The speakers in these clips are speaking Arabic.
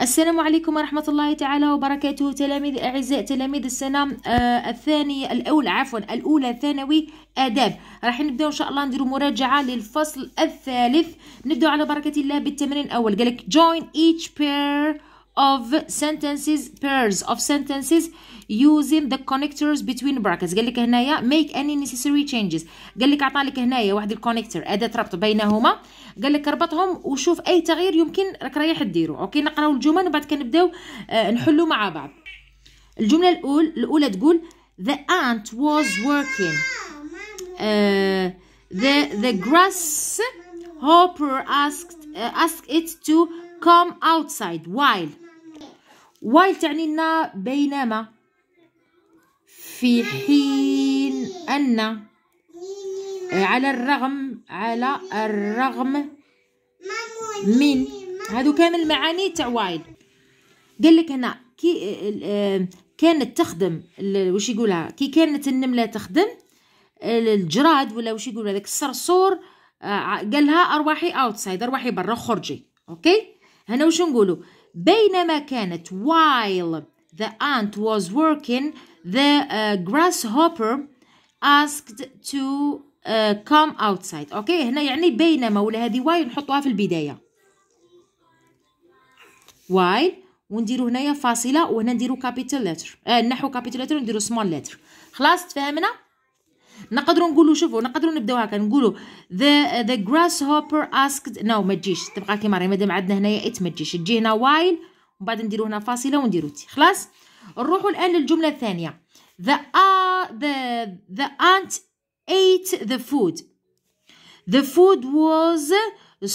السلام عليكم ورحمة الله تعالى وبركاته تلاميذ أعزاء تلاميذ السنة آه الثانية الأولى عفوا الأولى ثانوي آداب راح نبداو إن شاء الله نديرو مراجعة للفصل الثالث نبداو على بركة الله بالتمرين الأول قالك join each pair of sentences pairs of sentences using the connectors between brackets قال لك هنايا make any necessary changes قال لك عطى لك هنايا واحد الكونيكتور اداه ربط بينهما قال لك اربطهم وشوف اي تغيير يمكن راك رايح ديرو اوكي نقراو الجمل وبعد كنبداو نحلو مع بعض الجمله الاولى الاولى تقول the ant was working uh, the the grasshopper asked uh, asked it to come outside while وايل تعني لنا بينما في حين أن على الرغم على الرغم من هادو كامل المعاني تاع وايل قال لك هنا كي كانت تخدم واش يقولها كي كانت النمله تخدم الجراد ولا واش يقول هذاك الصرصور آه، قالها ارواحي اوتسايد ارواحي برا خرجي اوكي هنا واش نقولوا بينما كانت while the ant was working the uh, grasshopper asked to uh, come outside اوكي هنا يعني بينما ولا هذه while نحطوها في البدايه while ونديرو هنايا فاصله وهنا نديرو كابيتال letter آه نحو كابيتال letter ونديرو small letter خلاص تفاهمنا نقدروا نقولوا شوفوا نقدروا نبداو هكا نقولوا the uh, the grasshopper asked نو ما تجيش تبقى كيما راهي مادام عندنا هنايا ات ما تجيش تجي هنا while ومن بعد نديرو هنا فاصله ونديرو تي خلاص نروحوا الان للجمله الثانيه the ذا uh, the the ايت ate the food the food was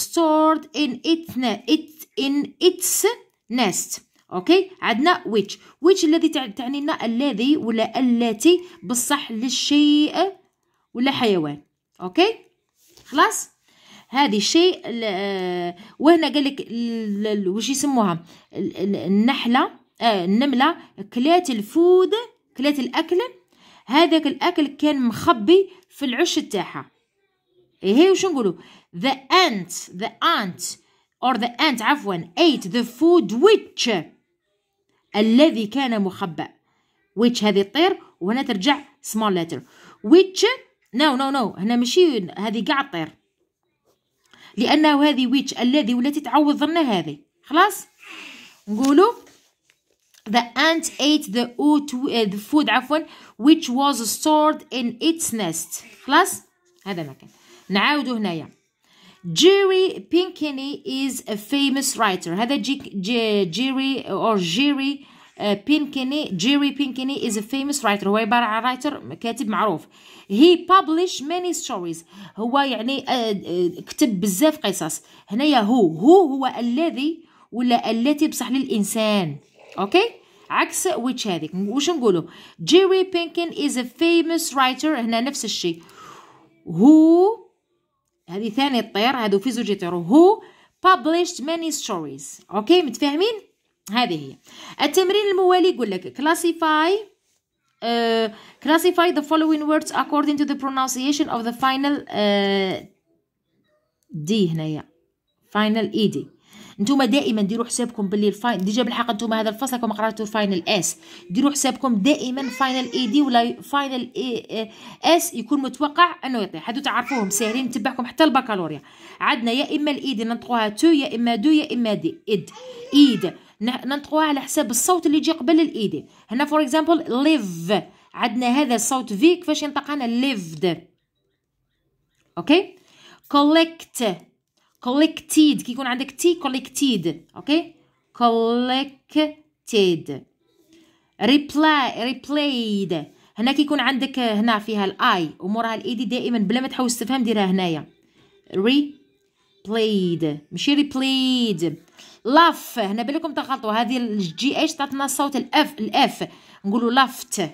stored in its in its nest اوكي عندنا ويتش ويتش الذي تعني لنا الذي ولا التي بصح للشيء ولا حيوان اوكي خلاص هذه شيء آه، وهنا قال لك وش يسموها النحله آه النمله كلات الفود كلات الاكل هذاك الاكل كان مخبي في العش تاعها ايه وش نقولوا the ant the ant or the ant عفوا ate the food which الذي كان مخبأ which هذه الطير وهنا ترجع small letter which نو نو نو هنا ماشي هذه قاع الطير لأنه هذه which الذي والتي تعوض لنا هذه خلاص نقولوا the ant ate the, uh, the food عفوا which was stored in its nest خلاص هذا ما كان نعاودوا هنايا جيري بينكيني is a famous writer هذا جي جيري or جيري بينكيني جيري بينكيني is a famous writer هو عبارة عن رايتر كاتب معروف he published many stories هو يعني آه، آه، كتب بزاف قصص يا هو هو هو الذي ولا التي بصح للإنسان أوكي عكس which هذيك واش نقولوا جيري بينكين is a famous writer هنا نفس الشيء هو هذه ثاني الطير هادو في طيرو هو published many stories اوكي متفاهمين هذه هي التمرين الموالي يقول لك classify Uh, classify the following words according to the pronunciation of the final uh, D هنايا final ED انتم دائما ديروا حسابكم باللي الفاين ديجا بالحق انتم هذا الفصل راكم قراتوا فاينل اس ديروا حسابكم دائما فاينل اي دي ولا فاينل اي اس يكون متوقع انه يطيح هادو تعرفوهم ساهلين نتبعكم حتى البكالوريا عندنا يا اما الاي دي e ننطقوها تو يا اما دو يا اما دي اد ايد ننطقوها على حساب الصوت اللي يجي قبل الاي دي e هنا فور اكزامبل ليف عندنا هذا الصوت في كيفاش ينطق انا ليفد اوكي كولكت collected كيكون عندك تي collected اوكي collected reply replayed هنا كيكون عندك هنا فيها الاي ومورها e دي دائما بلا ما تحوس تفهم ديرها هنايا replayed ماشي replayed لاف هنا بالكم تغلطوا هذه الجي اتش تعطينا صوت الاف الاف نقولوا لافت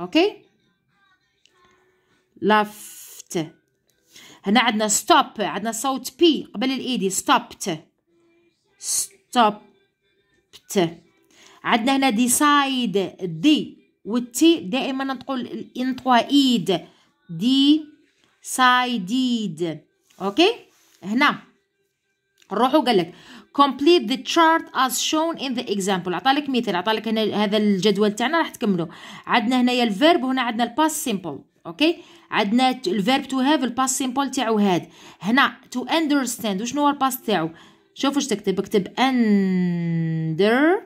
اوكي لافت هنا عندنا ستوب عندنا صوت بي قبل الايدي ستوبت ستوبت عندنا هنا decide دي والتي دائما نقول انطوا ايد دي سايديد اوكي هنا نروحوا قال لك complete the chart as shown in the example عطالك مثال عطالك هنا هذا الجدول تاعنا راح تكملو عندنا هنايا الفيرب هنا عندنا الباس سيمبل اوكي عندنا الفيرب تو هاف الباس سيمبل تاعو هاد هنا تو اندرستاند وشنو هو الباس تاعو شوف واش تكتب اكتب اندر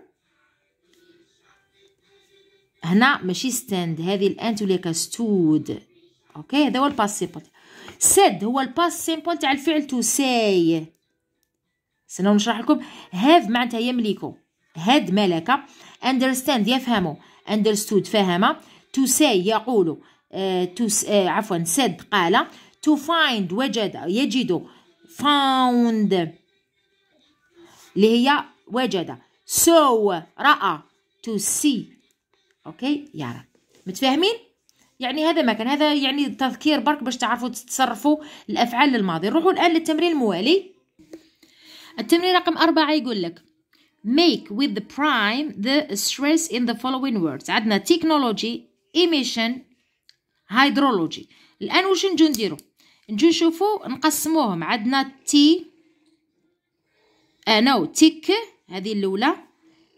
هنا ماشي ستاند هذه الان توليك ستود اوكي هذا هو الباس سيمبل سيد هو الباس سيمبل تاع الفعل تو ساي سنو نشرح لكم هاف معناتها يملكو هاد ملكه اندرستاند يفهمو اندرستود فهمه تو ساي يقولو آه، to آه، عفوا سد قال تو فايند وجد يجد فاوند اللي هي وجد سو رأى تو سي اوكي يرى متفاهمين يعني هذا ما كان هذا يعني تذكير برك باش تعرفوا تتصرفوا الافعال للماضي نروحوا الان للتمرين الموالي التمرين رقم أربعة يقول لك make with the prime the stress in the following words عندنا technology emission هيدرولوجي الان واش نجو نديرو نجو نشوفو نقسموهم عندنا تي آه، نو تيك هذه الاولى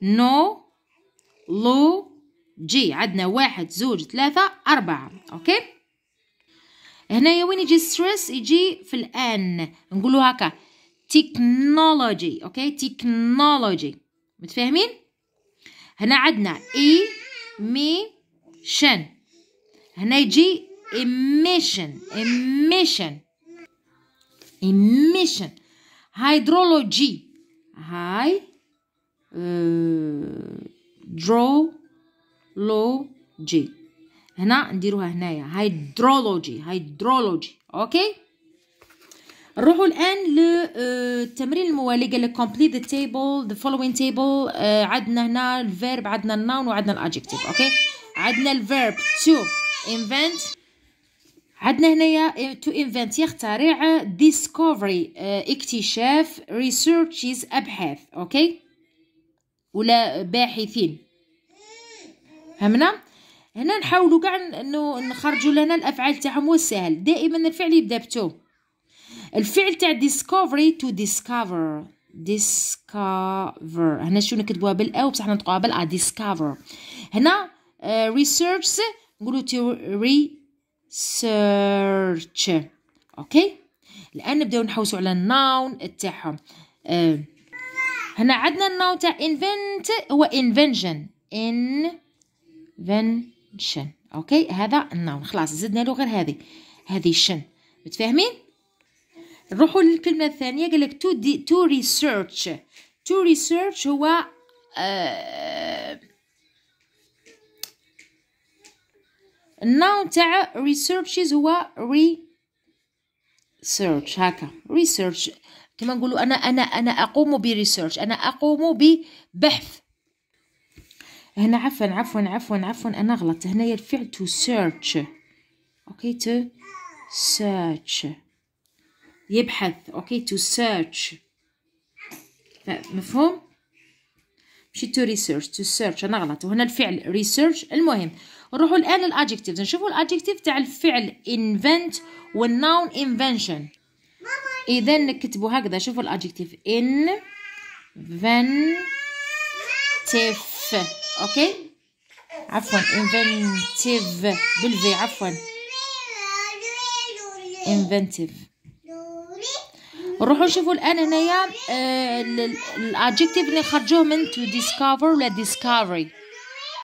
نو لو جي عندنا واحد زوج ثلاثة أربعة أوكي هنايا وين يجي ستريس يجي في الآن نقولو هكا تكنولوجي أوكي تكنولوجي متفاهمين هنا عندنا إي e، مي شن هنا يجي emission emission emission hydrology هاي hydrology هنا نديروها هنايا هيدرولوجي هيدرولوجي اوكي نروحوا الان للتمرين آه، الموالي قال لك complete the table the following table آه، عندنا هنا الفيرب عندنا النون وعندنا الادجكتيف اوكي عندنا الفيرب تو invent عندنا هنايا تو invent يخترع discovery آه، اكتشاف researches ابحاث اوكي ولا باحثين فهمنا هنا نحاولوا كاع انه نخرجوا لنا الافعال تاعهم والسهل دائما الفعل يبدا بتو الفعل تاع discovery to discover discover هنا شو نكتبوها بالاو بصح نطقوها بالا discover هنا uh, نقولوا تو سيرش اوكي الان نبداو نحوسوا على الناون تاعهم أه. هنا عندنا الناون تاع انفنت هو invention انفنشن اوكي هذا الناون خلاص زدنا له غير هذه هذه شن متفاهمين نروحوا للكلمه الثانيه قال لك تو دي تو ريسيرش تو ريسيرش هو آه الناون تاع researches هو research هكا research كما نقولوا انا انا انا اقوم بريسيرش انا اقوم ببحث هنا عفوا عفوا عفوا عفوا انا غلطت هنايا الفعل تو سيرش اوكي تو سيرش يبحث اوكي تو سيرش مفهوم مشي تو ريسيرش تو سيرش انا غلطت وهنا الفعل ريسيرش المهم نروحوا الان للادجكتيفز نشوفوا الادجكتيف تاع الفعل invent والنون invention اذا نكتبوا هكذا شوفوا الادجكتيف ان فن تيف اوكي عفوا انفنتيف بالفي عفوا انفنتيف نروحوا نشوفوا الان هنايا آه، الادجكتيف اللي خرجوه من تو ديسكفر ولا ديسكفري